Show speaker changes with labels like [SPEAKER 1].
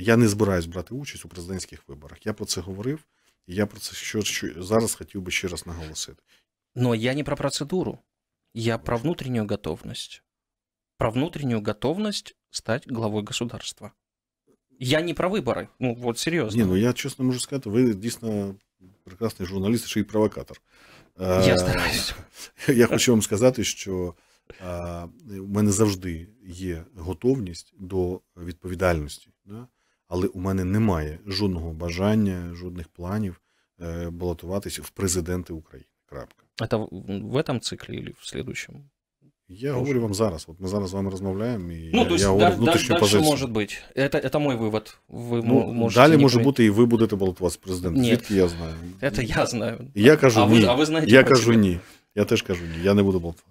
[SPEAKER 1] Я не збираюсь брати участь у президентських виборах. Я про це говорив, і я про це що, що зараз хотів би ще раз наголосити.
[SPEAKER 2] Но я не про процедуру,
[SPEAKER 1] я про внутреннюю
[SPEAKER 2] готовность. Про внутреннюю готовность стать главой государства. Я не про выборы, Ну вот серьезно. Не, ну
[SPEAKER 1] я честно могу сказать, вы действительно прекрасный журналист ще й провокатор. Я э, стараюсь. Я хочу вам сказати, что э, у мене завжди есть готовность до ответственности. але у мене немає жодного бажання, жодних планів е, балотуватися в президенти України.
[SPEAKER 3] Крапка. Это в этом циклі, чи в следующем? Я Тоже. говорю
[SPEAKER 1] вам зараз. От ми зараз з вами розмовляємо, і ну, я, я говорю внутрішню да, позицію. може
[SPEAKER 4] бути. Это, это мой вывод.
[SPEAKER 1] Вы ну, можете далі може бути, і ви будете балотуватися президентом. Звідки я знаю? Це я знаю. Я кажу а ні. Ви, а ви знаєте, я кажу ні. Я теж кажу ні. Я не буду балотувати.